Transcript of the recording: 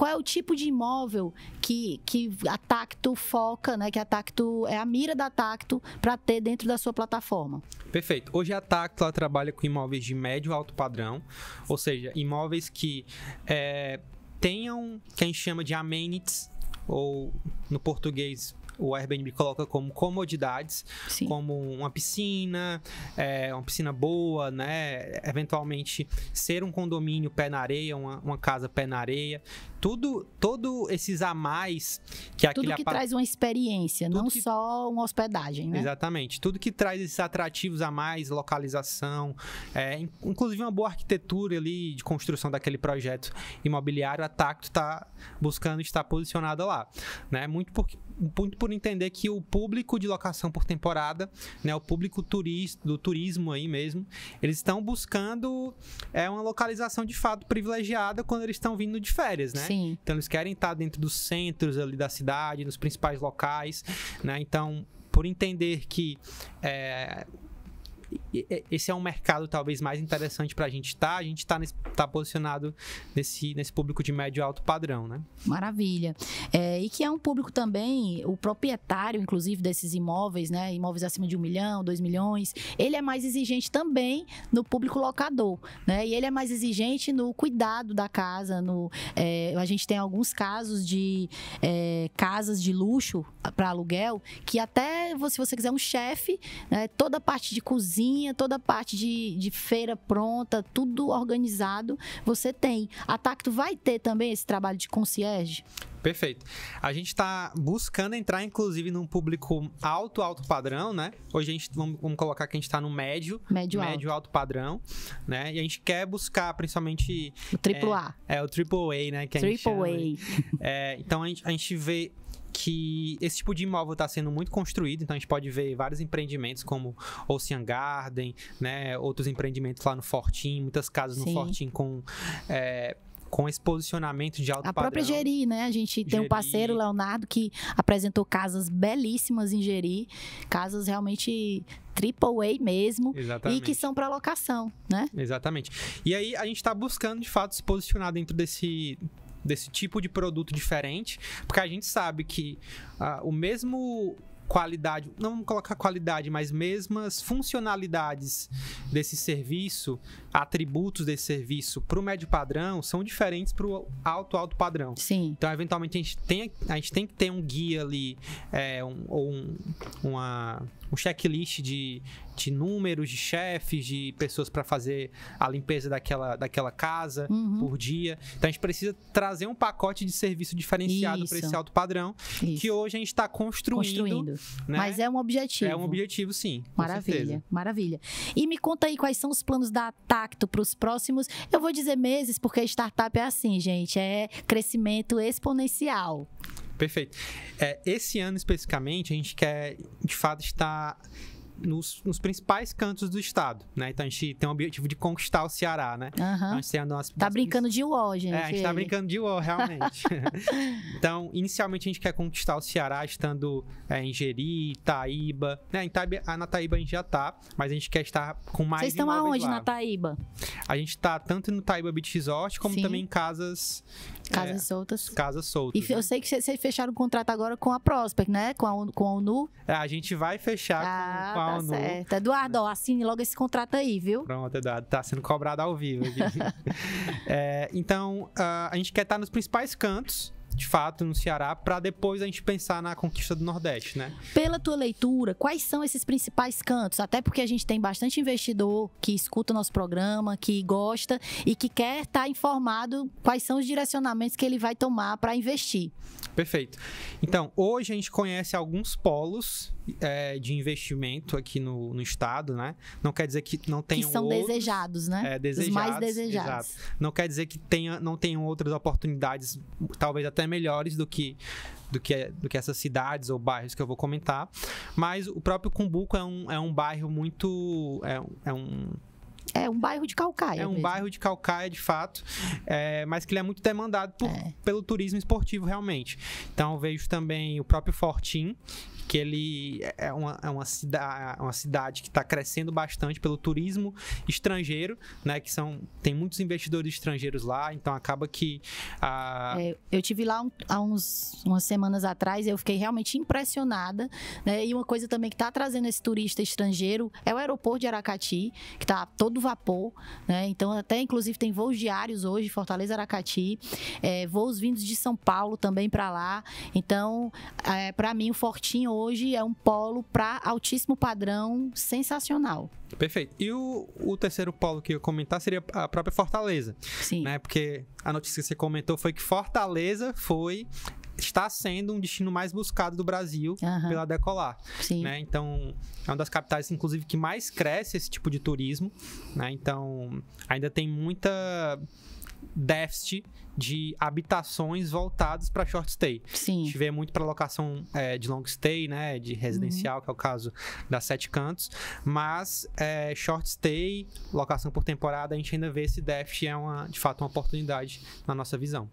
qual é o tipo de imóvel que, que a Tacto foca, né? Que a Tacto é a mira da Tacto para ter dentro da sua plataforma. Perfeito. Hoje a Tacto ela trabalha com imóveis de médio alto padrão, ou seja, imóveis que é, tenham que a gente chama de amenities ou no português o Airbnb coloca como comodidades, Sim. como uma piscina, é, uma piscina boa, né? Eventualmente ser um condomínio pé na areia, uma, uma casa pé na areia tudo, todo esses a mais que tudo aquele Tudo que traz uma experiência, tudo não que... só uma hospedagem, né? Exatamente. Tudo que traz esses atrativos a mais, localização, é, inclusive uma boa arquitetura ali de construção daquele projeto imobiliário, a Tacto está buscando estar posicionada lá, né? Muito por, muito por entender que o público de locação por temporada, né, o público turista, do turismo aí mesmo, eles estão buscando é uma localização de fato privilegiada quando eles estão vindo de férias, né? Né? Sim. Então eles querem estar dentro dos centros ali da cidade, nos principais locais, né? Então, por entender que é, esse é um mercado talvez mais interessante para a gente estar. Tá? A gente está tá posicionado nesse, nesse público de médio alto padrão, né? Maravilha. É, e que é um público também, o proprietário, inclusive, desses imóveis, né? Imóveis acima de um milhão, dois milhões, ele é mais exigente também no público locador, né? E ele é mais exigente no cuidado da casa. No, é, a gente tem alguns casos de é, casas de luxo para aluguel que até, se você quiser um chefe, né, toda a parte de cozinha toda a parte de, de feira pronta, tudo organizado, você tem. A Tacto vai ter também esse trabalho de concierge? Perfeito. A gente está buscando entrar, inclusive, num público alto, alto padrão, né? Hoje a gente vamos, vamos colocar que a gente está no médio, médio, médio alto. alto. padrão, né? E a gente quer buscar, principalmente o triplo é, A, é, é o AAA, A, né? Que triple a, a. Né? É, então a gente, a gente vê que esse tipo de imóvel está sendo muito construído, então a gente pode ver vários empreendimentos como Ocean Garden, né, outros empreendimentos lá no Fortim, muitas casas Sim. no Fortim com é, com esse posicionamento de alto a padrão. A própria Geri, né? A gente tem Geri. um parceiro, Leonardo, que apresentou casas belíssimas em Geri, casas realmente triple A mesmo Exatamente. e que são para locação, né? Exatamente. E aí a gente está buscando de fato se posicionar dentro desse desse tipo de produto diferente, porque a gente sabe que uh, o mesmo qualidade, não vamos colocar qualidade, mas mesmas funcionalidades desse serviço, atributos desse serviço para o médio padrão são diferentes para o alto alto padrão. Sim. Então, eventualmente a gente tem a gente tem que ter um guia ali, é, um, ou um, uma um checklist de, de números, de chefes, de pessoas para fazer a limpeza daquela, daquela casa uhum. por dia. Então a gente precisa trazer um pacote de serviço diferenciado para esse alto padrão, Isso. que hoje a gente está construindo. construindo. Né? Mas é um objetivo. É um objetivo, sim. Maravilha, maravilha. E me conta aí quais são os planos da Tacto para os próximos. Eu vou dizer meses, porque startup é assim, gente. É crescimento exponencial. Perfeito. É, esse ano especificamente, a gente quer, de fato, estar nos, nos, principais cantos do estado, né? Então a gente tem o objetivo de conquistar o Ceará, né? Uhum. Então, nossa, tá brincando de UOL, gente. É, a gente tá brincando de UOL, realmente. então, inicialmente a gente quer conquistar o Ceará estando é, em Jeri, Itaíba, né? Em Itaíba, na Taíba a gente já tá, mas a gente quer estar com mais Vocês estão aonde lá. na Taíba? A gente tá tanto no Taíba Beach Resort, como Sim. também em casas Casas é, soltas. Casas soltas. E né? eu sei que vocês fecharam o contrato agora com a Prospect, né? Com a, com a ONU. É, a gente vai fechar ah, com, com, a tá ONU. Certo. Eduardo, ó, assine logo esse contrato aí, viu? Pronto, Eduardo. Tá sendo cobrado ao vivo aqui. é, então, uh, a gente quer estar tá nos principais cantos de fato, no Ceará, para depois a gente pensar na conquista do Nordeste, né? Pela tua leitura, quais são esses principais cantos? Até porque a gente tem bastante investidor que escuta o nosso programa, que gosta e que quer estar tá informado quais são os direcionamentos que ele vai tomar para investir. Perfeito. Então, hoje a gente conhece alguns polos é, de investimento aqui no, no, estado, né? Não quer dizer que não tenham. Que são outros, desejados, né? É, desejados, Os mais desejados. Exato. Não quer dizer que tenha, não tenham outras oportunidades, talvez até até melhores do que do que, do que essas cidades ou bairros que eu vou comentar. Mas o próprio Cumbuco é um, é um bairro muito. É, é um. É um bairro de calcaia. É um mesmo. bairro de calcaia, de fato, é, mas que ele é muito demandado por, é. pelo turismo esportivo, realmente. Então, vejo também o próprio Fortim, que ele é, é uma, é uma, cida, é uma cidade que está crescendo bastante pelo turismo estrangeiro, né? Que são tem muitos investidores estrangeiros lá, então acaba que a... é, eu tive lá um, há uns umas semanas atrás, eu fiquei realmente impressionada, né? E uma coisa também que está trazendo esse turista estrangeiro é o aeroporto de Aracati, que está todo vapor, né? Então até inclusive tem voos diários hoje Fortaleza Aracati, é, voos vindos de São Paulo também para lá. Então, é, para mim o Fortinho hoje é um polo para altíssimo padrão sensacional. Perfeito. E o, o terceiro polo que eu ia comentar seria a própria Fortaleza. Sim. Né? Porque a notícia que você comentou foi que Fortaleza foi está sendo um destino mais buscado do Brasil uhum. pela Decolar. Sim. Né? Então, é uma das capitais, inclusive, que mais cresce esse tipo de turismo. Né? Então, ainda tem muita déficit de habitações voltadas para short stay. Sim. A gente vê muito para locação é, de long stay, né, de residencial, uhum. que é o caso da Sete Cantos, mas é, short stay, locação por temporada, a gente ainda vê se déficit é uma, de fato uma oportunidade na nossa visão.